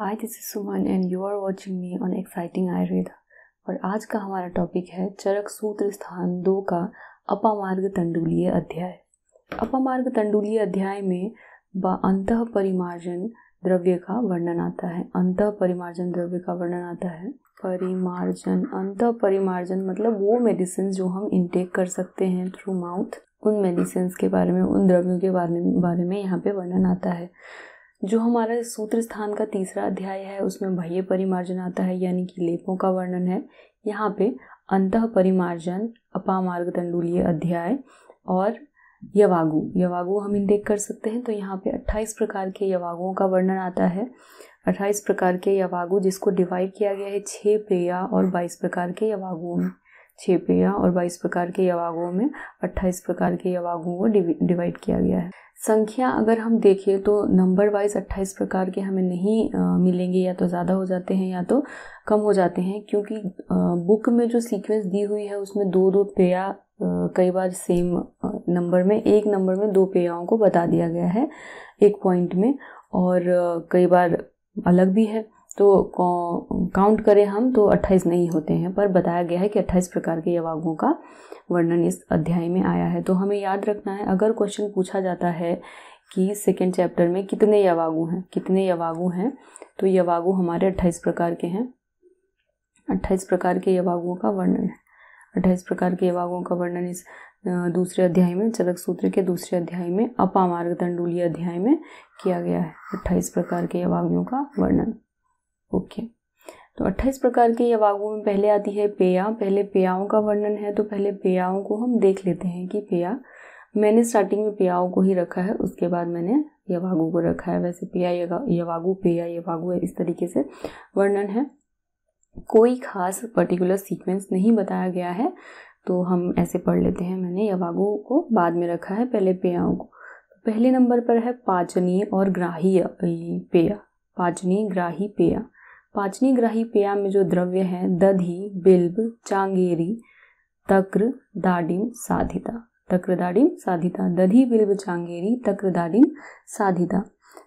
hi this is Suman and you are watching me on exciting Ayurveda और आज का हमारा टॉपिक है चरक सूत्र स्थान दो का अपामार्ग तंडुलीय अध्याय अपामार्ग तंडुलीय अध्याय में अंत परिमार्जन द्रव्य का वर्णन आता है अंत परिमार्जन द्रव्य का वर्णन आता है परिमार्जन अंत परिमार्जन मतलब वो मेडिसिन जो हम इनटेक कर सकते हैं थ्रू माउथ उन मेडिसिन के बारे में उन द्रव्यों के बारे में बारे में यहाँ पे वर्णन आता है जो हमारा सूत्र स्थान का तीसरा अध्याय है उसमें बाह्य परिमार्जन आता है यानी कि लेपों का वर्णन है यहाँ पे अंत परिमार्जन अपामार्ग दंडुलीय अध्याय और यवागु यवागु हम देख कर सकते हैं तो यहाँ पे 28 प्रकार के यवागुओं का वर्णन आता है 28 प्रकार के यवागु जिसको डिवाइड किया गया है छः पेया और 22 प्रकार के यवागुओं में छेपियाँ और 22 प्रकार के यवागुओं में 28 प्रकार के यवागुओं को डिवाइड किया गया है संख्या अगर हम देखें तो नंबर वाइज 28 प्रकार के हमें नहीं आ, मिलेंगे या तो ज़्यादा हो जाते हैं या तो कम हो जाते हैं क्योंकि आ, बुक में जो सीक्वेंस दी हुई है उसमें दो दो पेया कई बार सेम नंबर में एक नंबर में दो पेयाओं को बता दिया गया है एक पॉइंट में और कई बार अलग भी है तो काउंट करें हम तो 28 नहीं होते हैं पर बताया गया है कि 28 प्रकार के यवागुओं का वर्णन इस अध्याय में आया है तो हमें याद रखना है अगर क्वेश्चन पूछा जाता है कि सेकेंड चैप्टर में कितने यवागु हैं कितने यवागु हैं तो यवागु हमारे 28 प्रकार के हैं 28 प्रकार के यवागुओं का वर्णन है अट्ठाईस प्रकार के यवागुओं का वर्णन इस दूसरे अध्याय में चरक सूत्र के दूसरे अध्याय में अपामार्ग तंडुली अध्याय में किया गया है अट्ठाईस प्रकार के यवागुओं का वर्णन ओके तो 28 प्रकार के यवागों में पहले आती है पेया पहले पेयाओं का वर्णन है तो पहले पेयाओं को हम देख लेते हैं कि पेया मैंने स्टार्टिंग में पेयाओं को ही रखा है उसके बाद मैंने यवागु को रखा है वैसे पेया यवागु पेया यवागु इस तरीके से वर्णन है कोई खास पर्टिकुलर सीक्वेंस नहीं बताया गया है तो हम ऐसे पढ़ लेते हैं मैंने यवागु को बाद में रखा है पहले पेयाओं को पहले नंबर पर है पाचनीय और ग्राही पेय पाचनीय ग्राही पेय ग्राही पेय में जो द्रव्य है दधी बिल्ब चांगेरी तक्र दाडिम साधिता तक्र दाडिम साधिता दधी बिल्ब चांगेरी तक्र दाडिम साधिता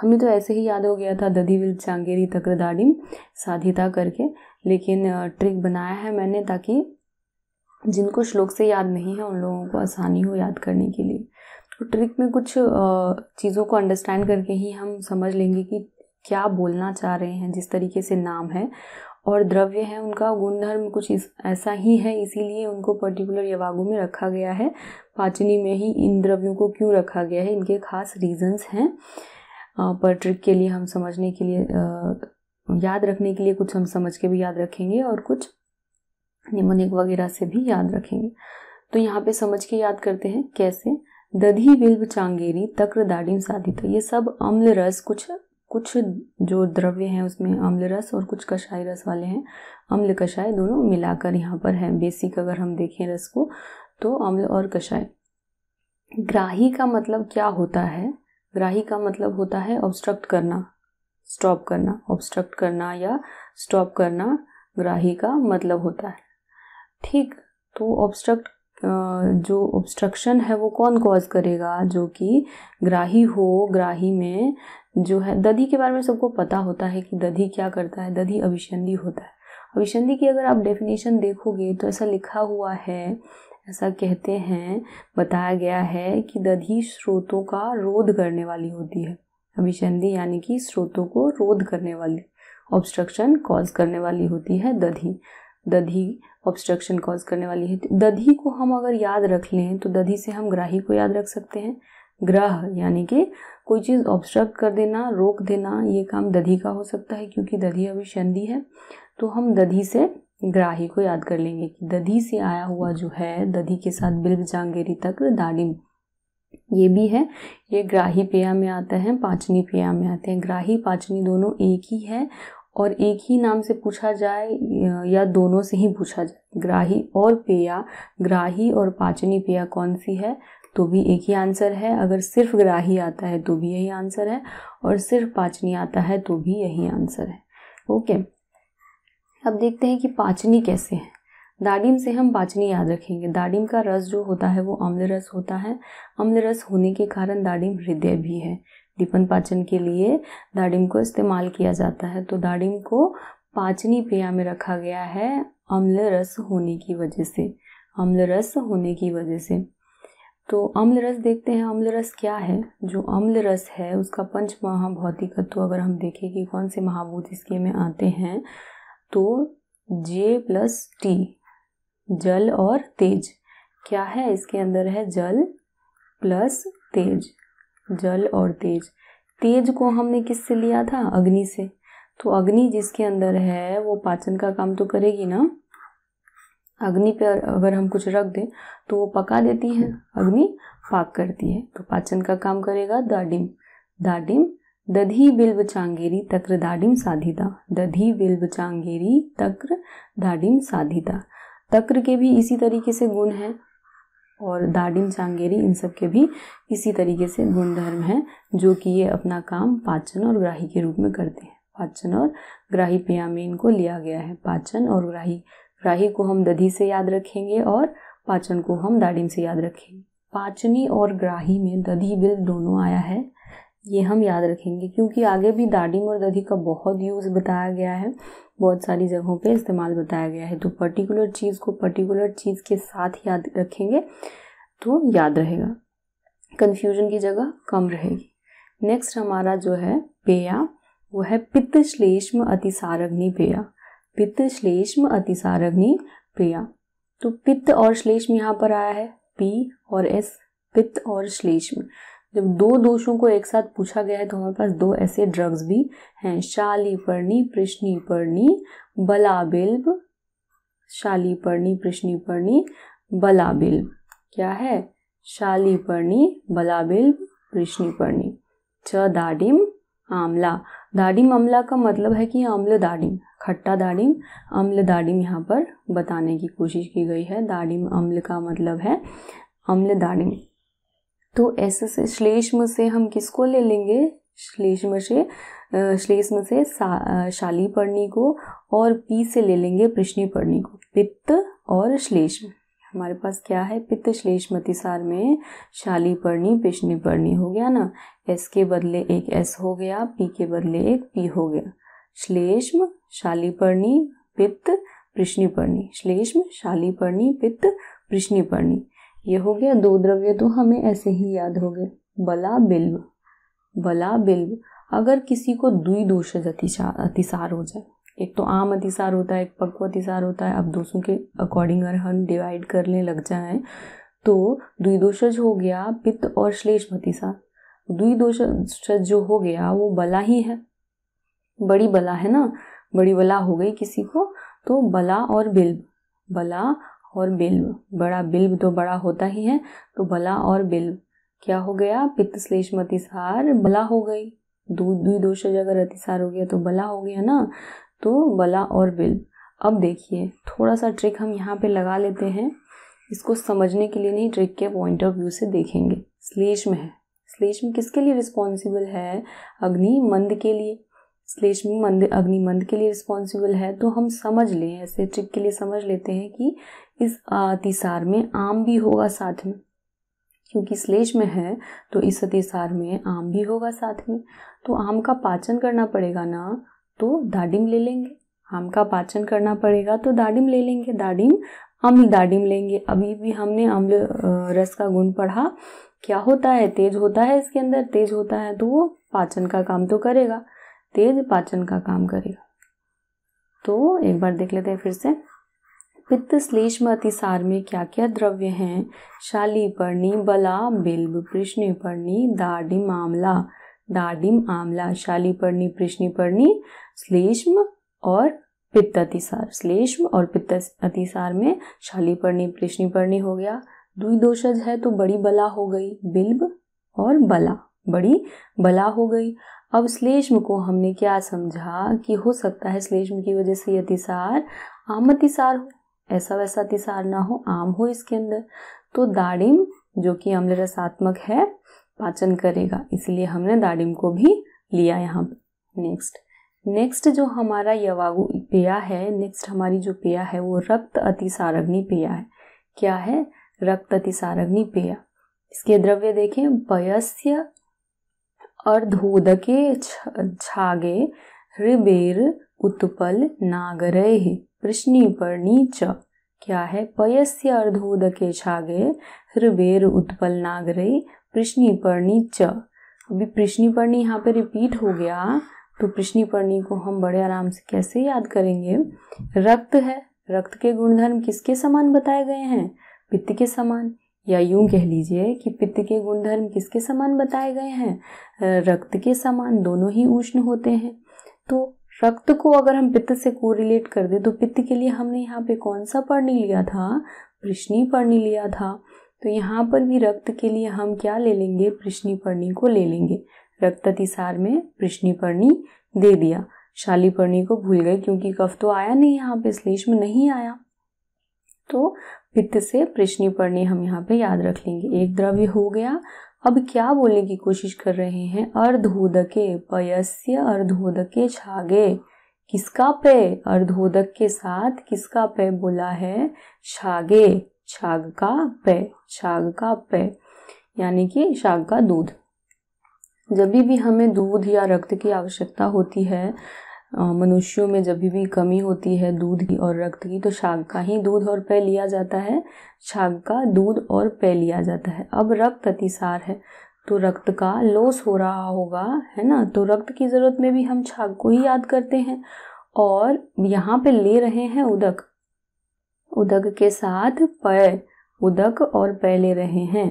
हमें तो ऐसे ही याद हो गया था दधी बिल्ब चांगेरी तक्र दाडिम साधिता करके लेकिन ट्रिक बनाया है मैंने ताकि जिनको श्लोक से याद नहीं है उन लोगों को आसानी हो याद करने के लिए तो ट्रिक में कुछ चीज़ों को अंडरस्टैंड करके ही हम समझ लेंगे कि क्या बोलना चाह रहे हैं जिस तरीके से नाम है और द्रव्य है उनका गुणधर्म कुछ इस ऐसा ही है इसीलिए उनको पर्टिकुलर यवागु में रखा गया है पाचनी में ही इन द्रव्यों को क्यों रखा गया है इनके खास रीजंस हैं पर ट्रिक के लिए हम समझने के लिए याद रखने के लिए कुछ हम समझ के भी याद रखेंगे और कुछ निमोनिक वगैरह से भी याद रखेंगे तो यहाँ पे समझ के याद करते हैं कैसे दधी बिल्व चांगेरी तक्र दाडिम साधिता ये सब अम्ल रस कुछ कुछ जो द्रव्य हैं उसमें अम्ल रस और कुछ कषाय रस वाले हैं अम्ल कषाय दोनों मिलाकर यहाँ पर है बेसिक अगर हम देखें रस को तो अम्ल और कषाय ग्राही का मतलब क्या होता है ग्राही का मतलब होता है ऑब्स्ट्रक्ट करना स्टॉप करना ऑब्स्ट्रक्ट करना या स्टॉप करना ग्राही का मतलब होता है ठीक तो ऑब्स्ट्रक्ट जो ऑब्स्ट्रक्शन है वो कौन कॉज करेगा जो कि ग्राही हो ग्राही में जो है दधी के बारे में सबको पता होता है कि दधी क्या करता है दधी अभिशंधि होता है अभिशंधि की अगर आप डेफिनेशन देखोगे तो ऐसा लिखा हुआ है ऐसा कहते हैं बताया गया है कि दधी स्रोतों का रोध करने वाली होती है अभिशंधि यानी कि स्रोतों को रोध करने वाली ऑब्स्ट्रक्शन कॉज करने वाली होती है दधी दधी ऑब्स्ट्रक्शन कॉज करने वाली है दधी को हम अगर याद रख लें तो दधी से हम ग्राही को याद रख सकते हैं ग्रह यानी कि कोई चीज़ ऑब्स्ट्रक्ट कर देना रोक देना ये काम दधी का हो सकता है क्योंकि दधी अभी संधि है तो हम दधी से ग्राही को याद कर लेंगे कि दधी से आया हुआ जो है दधी के साथ बिल्व जांगेरी तक दाडिम ये भी है ये ग्राही पेया में आता है पाचनी पेया में आते हैं ग्राही पाचनी दोनों एक ही है और एक ही नाम से पूछा जाए या दोनों से ही पूछा जाए ग्राही और पेया ग्राही और पाचनी पेया कौन सी है तो भी एक ही आंसर है अगर सिर्फ ग्राही आता है तो भी यही आंसर है और सिर्फ पाचनी आता है तो भी यही आंसर है ओके अब देखते हैं कि पाचनी कैसे है दाडिम से हम पाचनी याद रखेंगे दाडिम का रस जो होता है वो अम्ल रस होता है अम्ल रस होने के कारण दाडिम हृदय भी है दीपन पाचन के लिए दाडिम को इस्तेमाल किया जाता है तो दाडिम को पाचनी क्रिया में रखा गया है अम्ल रस होने की वजह से अम्ल रस होने की वजह से तो अम्ल रस देखते हैं अम्ल रस क्या है जो अम्ल रस है उसका पंच महाभौतिकत्व अगर हम देखें कि कौन से महाभूत इसके में आते हैं तो जे प्लस टी जल और तेज क्या है इसके अंदर है जल प्लस तेज जल और तेज तेज को हमने किससे लिया था अग्नि से तो अग्नि जिसके अंदर है वो पाचन का काम तो करेगी ना अग्नि पर अगर हम कुछ रख दें तो वो पका देती है अग्नि पाक करती है तो पाचन का काम करेगा दाडिम दाडिम दधी बिल्व चांगेरी तक्र दाडिम साधिता दधी बिल्व चांगेरी तक्र दाडिम साधिता तक्र के भी इसी तरीके से गुण हैं और दाडिम चांगेरी इन सब के भी इसी तरीके से गुण धर्म हैं जो कि ये अपना काम पाचन और ग्राही के रूप में करते हैं पाचन और ग्राही में इनको लिया गया है पाचन और ग्राही राही को हम दधी से याद रखेंगे और पाचन को हम दाडिम से याद रखेंगे पाचनी और ग्राही में दधी बिल दोनों आया है ये हम याद रखेंगे क्योंकि आगे भी दाडिम और दधी का बहुत यूज़ बताया गया है बहुत सारी जगहों पे इस्तेमाल बताया गया है तो पर्टिकुलर चीज़ को पर्टिकुलर चीज़ के साथ याद रखेंगे तो याद रहेगा कन्फ्यूजन की जगह कम रहेगी नेक्स्ट हमारा जो है पेया वो है पित्तश्लेष्म अतिसारग्नि पेया पित्त श्लेष्म अतिसारग्नि प्रिया तो पित्त और श्लेष्म यहाँ पर आया है पी और एस पित्त और श्लेष्म जब दो दोषों को एक साथ पूछा गया है तो हमारे पास दो ऐसे ड्रग्स भी हैं शालीपर्णी पृष्णीपर्णी बलाबिल्ब पृष्णी पर्णी बलाबिल्ब क्या है शाली शालीपर्णी बलाबिल्ब च दाडिम आमला दाडिम अम्ला का मतलब है कि अम्ल दाडिम खट्टा दाडिम अम्ल दाडिम यहाँ पर बताने की कोशिश की गई है दाडिम अम्ल का मतलब है अम्ल दाडिम तो ऐसे से श्लेष्म से हम किसको ले लेंगे श्लेष्म से श्लेष्म से शाली पर्णी को और पी से ले लेंगे पृष्णी पर्णी को पित्त और श्लेष्म हमारे पास क्या है पित्त मतिसार में शाली पर्णी पिशनी पर्णी हो गया ना एस के बदले एक एस हो गया पी के बदले एक पी हो गया श्लेष्म शालीपर्णी पित्त प्रश्निपर्णी श्लेष्म शाली शालीपर्णी पित्त प्रश्निपर्णी ये हो गया दो द्रव्य तो हमें ऐसे ही याद हो गए बला बिल्व बला बिल्व अगर किसी को दुई दोष अतिसार हो जाए एक तो आम अतिसार होता है एक पक्व अतिसार होता है अब दोषों के अकॉर्डिंग अगर हम डिवाइड करने लग जाएं तो द्विदोषज हो गया पित्त और श्लेष अतिसार द्विदोषज जो हो गया वो बला ही है बड़ी बला है ना बड़ी बला हो गई किसी को तो बला और बिल्ब बला और बिल्ब बड़ा बिल्ब तो बड़ा होता ही है तो बला और बिल्ब क्या हो गया पित्त श्लेष अतिसार बला हो गई दूध द्विदोषज अगर अतिसार हो गया तो बला हो गया ना तो बला और बिल अब देखिए थोड़ा सा ट्रिक हम यहाँ पे लगा लेते हैं इसको समझने के लिए नहीं ट्रिक के पॉइंट ऑफ व्यू से देखेंगे श्लेष्म है श्लेष्म किसके लिए रिस्पॉन्सिबल है अग्नि मंद के लिए श्लेष्म मंद अग्निमंद के लिए रिस्पॉन्सिबल है तो हम समझ लें ऐसे ट्रिक के लिए समझ लेते हैं कि इस अतिसार में आम भी होगा साथ में क्योंकि श्लेष में है तो इस अतिसार में आम भी होगा साथ में तो आम का पाचन करना पड़ेगा ना तो दाडिम ले लेंगे आम का पाचन करना पड़ेगा तो दाडिम ले लेंगे दाडिम अम्ल दाडिम लेंगे अभी भी हमने अम्ल रस का गुण पढ़ा क्या होता है तेज होता है इसके अंदर तेज होता है तो वो पाचन का काम तो करेगा तेज पाचन का काम करेगा तो एक बार देख लेते हैं फिर से पित्त श्लेष्म अतिसार में क्या क्या द्रव्य हैं पर्णी बला बिल्ब पर्णी दाढ़ी मामला दादिम आमला शाली शालीपर्णी पर्णी श्लेष्म और पित्त अतिसार श्लेष्म और पित्त अतिसार में शाली शालीपर्णी पर्णी हो गया दुई दोषज है तो बड़ी बला हो गई बिल्ब और बला बड़ी बला हो गई अब श्लेष्म को हमने क्या समझा कि हो सकता है श्लेष्म की वजह से अतिसार आम अतिसार हो ऐसा वैसा अतिसार ना हो आम हो इसके अंदर तो दाड़िम जो कि अम्ल रसात्मक है पाचन करेगा इसलिए हमने दाडिम को भी लिया यहाँ पे नेक्स्ट नेक्स्ट जो हमारा यवागु पेय है नेक्स्ट हमारी जो पेय है वो रक्त अतिसारग्नि पेय है क्या है रक्त अतिसारग्नि पेय इसके द्रव्य देखें पयस्य अर्धोदके छागे हृबेर उत्पल नागरे प्रश्नी च क्या है पयस्य अर्धोदके छागे हृबेर उत्पल नागरे प्रश्नी पर्णी च अभी प्रश्नी पर्णी यहाँ पे रिपीट हो गया तो प्रश्नी पर्णी को हम बड़े आराम से कैसे याद करेंगे रक्त है रक्त के गुणधर्म किसके समान बताए गए हैं पित्त के समान या यूं कह लीजिए कि पित्त के गुणधर्म किसके समान बताए गए हैं रक्त के समान दोनों ही उष्ण होते हैं तो रक्त को अगर हम पित्त से कोरिलेट कर दे तो पित्त के लिए हमने यहाँ पे कौन सा पर्णी लिया था प्रश्नी पर्णी लिया था तो यहाँ पर भी रक्त के लिए हम क्या ले लेंगे पृष्णिपर्णी को ले लेंगे रक्त अतिसार में पृष्णिपर्णी दे दिया शालीपर्णी को भूल गए क्योंकि कफ तो आया नहीं यहाँ पे श्लेष में नहीं आया तो पित्त से पृष्णिपर्णी हम यहाँ पे याद रख लेंगे एक द्रव्य हो गया अब क्या बोलने की कोशिश कर रहे हैं अर्धोदके पयस्य अर्धोदके छागे किसका पे अर्धोदक के साथ किसका पे बोला है छागे छाग का पे छाग का पेय यानी कि छाग का दूध जब भी हमें दूध या रक्त की आवश्यकता होती है मनुष्यों में जब भी कमी होती है दूध की और रक्त की तो शाग का ही दूध और पेय लिया जाता है छाग का दूध और पेय लिया जाता है अब रक्त अतिसार है तो रक्त का लॉस हो रहा होगा है ना तो रक्त की ज़रूरत में भी हम छाग को ही याद करते हैं और यहाँ पे ले रहे हैं उदक उदक के साथ पय उदक और पय ले रहे हैं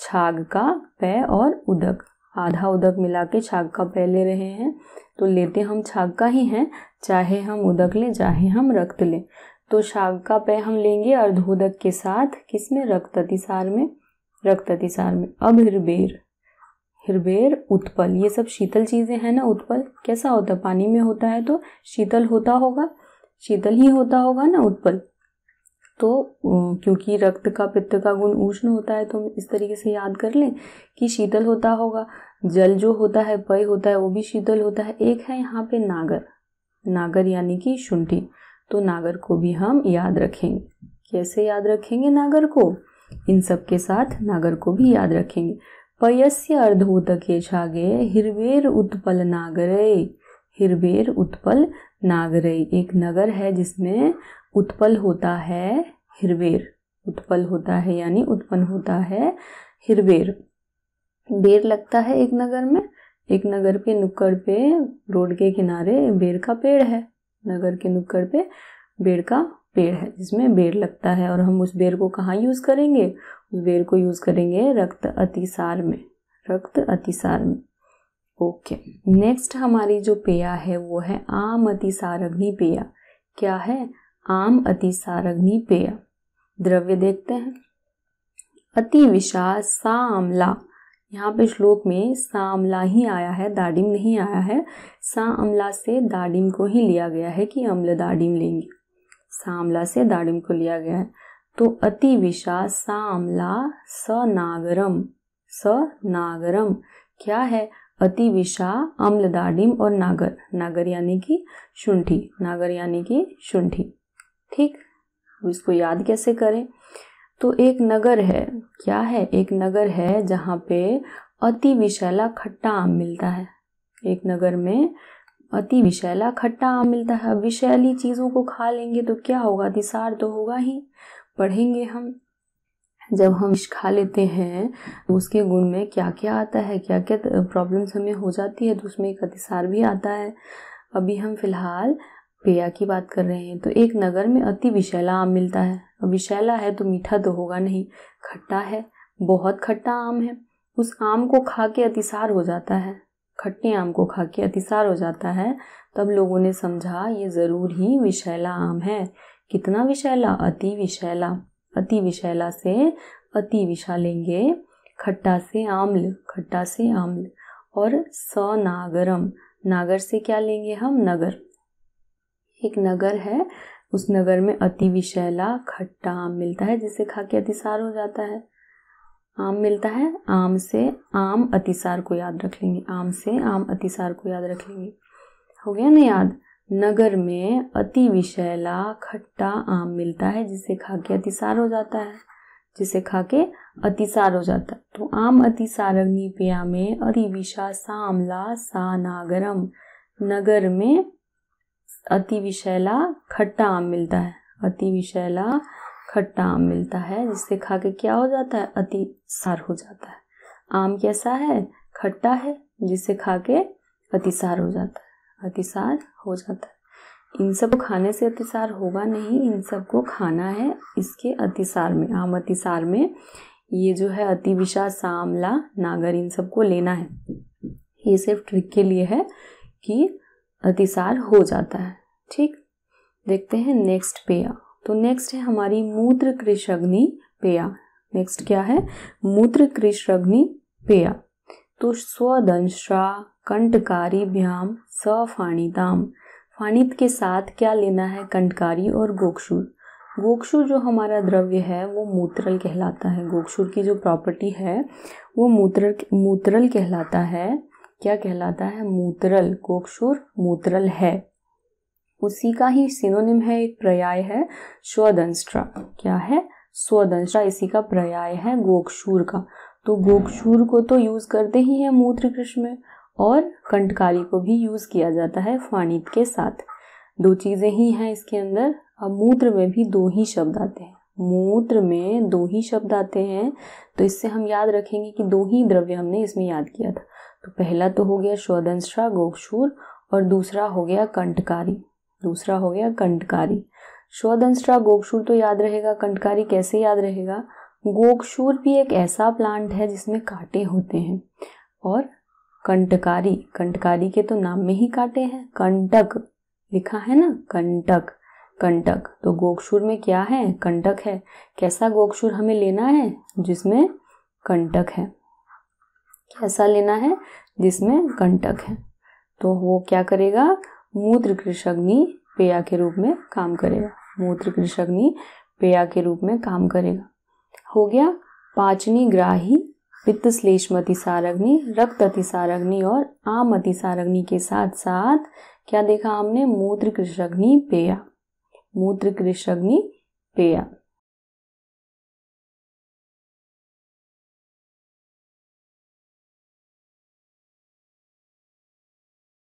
छाग का पय और उदक आधा उदक मिला के छाग का पय ले रहे हैं तो लेते हम छाग का ही हैं चाहे हम उदक लें चाहे हम रक्त लें तो छाग का पय हम लेंगे अर्धोदक के साथ किस में रक्त अतिसार में रक्त अतिसार में अब हिरबेर हिरबेर उत्पल ये सब शीतल चीज़ें हैं ना उत्पल कैसा होता है पानी में होता है तो शीतल होता होगा शीतल ही होता होगा ना उत्पल तो क्योंकि रक्त का पित्त का गुण उष्ण होता है तो हम इस तरीके से याद कर लें कि शीतल होता होगा जल जो होता है पय होता है वो भी शीतल होता है एक है यहाँ पे नागर नागर यानी कि शुंठी तो नागर को भी हम याद रखेंगे कैसे याद रखेंगे नागर को इन सब के साथ नागर को भी याद रखेंगे पयस्य के छागे हिरवेर उत्पल नागरे हिरवेर उत्पल नागरे एक नगर है जिसमें उत्पल होता है हिरवेर उत्पल होता है यानी उत्पन्न होता है हिरवेर बेर लगता है एक नगर में एक नगर के नुक्कड़ पे रोड के किनारे बेर का पेड़ है नगर के नुक्कड़ पे बेर का पेड़ है जिसमें बेर लगता है और हम उस बेर को कहाँ यूज़ करेंगे उस बेर को यूज़ करेंगे रक्त अतिसार में रक्त अतिसार में ओके नेक्स्ट हमारी जो पेया है वो है आम अतिसार अग्नि पेया क्या है आम अतिसारग्नि पेय द्रव्य देखते हैं अति सा सामला यहाँ पे श्लोक में सामला ही आया है दाडिम नहीं आया है सा अमला से दाडिम को ही लिया गया है कि अम्ल दाडिम लेंगे सामला से दाडिम को लिया गया है तो अति विशा सामला स नागरम स नागरम क्या है अति विशा अम्ल दाडिम और नागर नागर यानी कि शुंठी नागर यानी कि शुंठी ठीक हम इसको याद कैसे करें तो एक नगर है क्या है एक नगर है जहाँ पे अति विशैला खट्टा आम मिलता है एक नगर में अति विशैला खट्टा आम मिलता है अब विशैली चीज़ों को खा लेंगे तो क्या होगा अतिसार तो होगा ही पढ़ेंगे हम जब हम खा लेते हैं तो उसके गुण में क्या क्या आता है क्या क्या प्रॉब्लम्स हमें हो जाती है तो उसमें एक अतिसार भी आता है अभी हम फिलहाल पेया की बात कर रहे हैं तो एक नगर में अति विशैला आम मिलता है विशैला है तो मीठा तो होगा नहीं खट्टा है बहुत खट्टा आम है उस आम को खा के अतिसार हो जाता है खट्टे आम को खा के अतिसार हो जाता है तब लोगों ने समझा ये ज़रूर ही विशैला आम है कितना विशैला अति विशैला अति विशैला से अति विशा लेंगे खट्टा से आम्ल खट्टा से आम्ल और स नागरम नागर से क्या लेंगे हम नगर एक नगर है उस नगर में अति विषैला खट्टा आम मिलता है जिसे खा के अतिसार हो जाता है आम मिलता है आम से आम अतिसार को याद रख लेंगे आम से आम अतिसार को याद रख लेंगे हो गया ना याद नगर में अति विषैला खट्टा आम मिलता है जिसे खा के अतिसार हो जाता है जिसे खा के अतिसार हो जाता है तो आम अतिसारग्नि पेया में अति विषा सामला सा नागरम नगर में अति विषैला खट्टा आम मिलता है अति विषैला खट्टा आम मिलता है जिससे खा के क्या हो जाता है अति सार हो जाता है आम कैसा है खट्टा है जिससे खा के अतिसार हो जाता है अतिसार हो जाता है इन सब खाने से अतिसार होगा नहीं इन सब को खाना है इसके अतिसार में आम अतिसार में ये जो है अति विषा सांवला नागर इन सबको लेना है ये सिर्फ ट्रिक के लिए है कि अतिसार हो जाता है ठीक देखते हैं नेक्स्ट पेया तो नेक्स्ट है हमारी मूत्र कृषग्नि पेया नेक्स्ट क्या है मूत्र कृषग्नि पेया तो स्वदंशा कंटकारी भ्याम सफाणिताम फाणित के साथ क्या लेना है कंटकारी और गोक्षुर गोक्षुर जो हमारा द्रव्य है वो मूत्रल कहलाता है गोक्षुर की जो प्रॉपर्टी है वो मूत्र मूत्रल कहलाता है क्या कहलाता है मूत्रल गोक्षुर मूत्रल है उसी का ही सिनोनिम है एक पर्याय है स्वदंश्रा क्या है स्वदंश्रा इसी का पर्याय है गोक्षूर का तो गोक्षूर को तो यूज़ करते ही है मूत्र कृष्ण में और कंटकाली को भी यूज़ किया जाता है फाणित के साथ दो चीज़ें ही हैं इसके अंदर अब मूत्र में भी दो ही शब्द आते हैं मूत्र में दो ही शब्द आते हैं तो इससे हम याद रखेंगे कि दो ही द्रव्य हमने इसमें याद किया था तो पहला तो हो गया स्वदंश्रा गोक्षूर और दूसरा हो गया कंटकारी दूसरा हो गया कंटकारी श्वदंस्ट्रा गोकशूर तो याद रहेगा कंटकारी कैसे याद रहेगा गोकशूर भी एक ऐसा प्लांट है जिसमें कांटे होते हैं और कंटकारी कंटकारी के तो नाम में ही कांटे हैं कंटक लिखा है ना कंटक कंटक तो गोकशूर में क्या है कंटक है कैसा गोकशूर हमें लेना है जिसमें कंटक है कैसा लेना है जिसमें कंटक है तो वो क्या करेगा मूत्र कृषग्नि पेया के रूप में काम करेगा मूत्र कृषग्नि पेया के रूप में काम करेगा हो गया पाचनी ग्राही पित्त श्लेष्म सारग्नि रक्त अतिसारग्नि और आम अतिसारग्नि के साथ साथ क्या देखा हमने मूत्र कृषग्नि पेया मूत्र कृषग्नि पेया